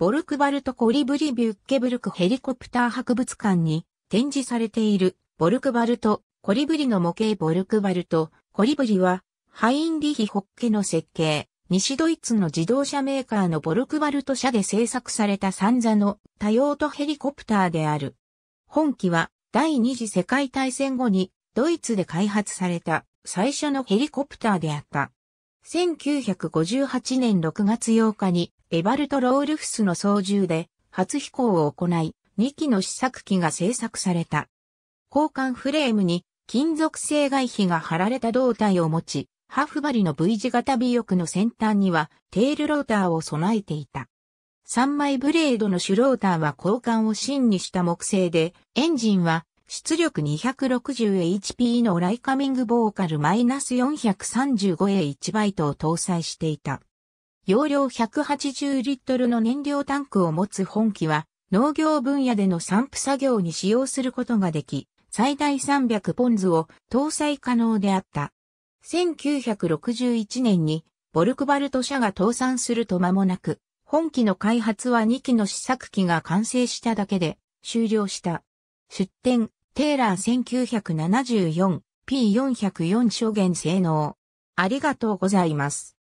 ボルクバルトコリブリビュッケブルクヘリコプター博物館に展示されているボルクバルトコリブリの模型ボルクバルトコリブリはハインリヒ・ホッケの設計、西ドイツの自動車メーカーのボルクバルト社で製作された三座の多用途ヘリコプターである。本機は第二次世界大戦後にドイツで開発された最初のヘリコプターであった。1958年6月8日にエバルト・ロールフスの操縦で初飛行を行い、2機の試作機が製作された。交換フレームに金属製外皮が貼られた胴体を持ち、ハーフバリの V 字型尾翼の先端にはテールローターを備えていた。3枚ブレードのシュローターは交換を芯にした木製で、エンジンは出力 260HP のライカミングボーカル -435A1 バイトを搭載していた。容量180リットルの燃料タンクを持つ本機は、農業分野での散布作業に使用することができ、最大300ポンズを搭載可能であった。1961年に、ボルクバルト社が倒産すると間もなく、本機の開発は2機の試作機が完成しただけで終了した。出展、テーラー 1974P404 証言性能。ありがとうございます。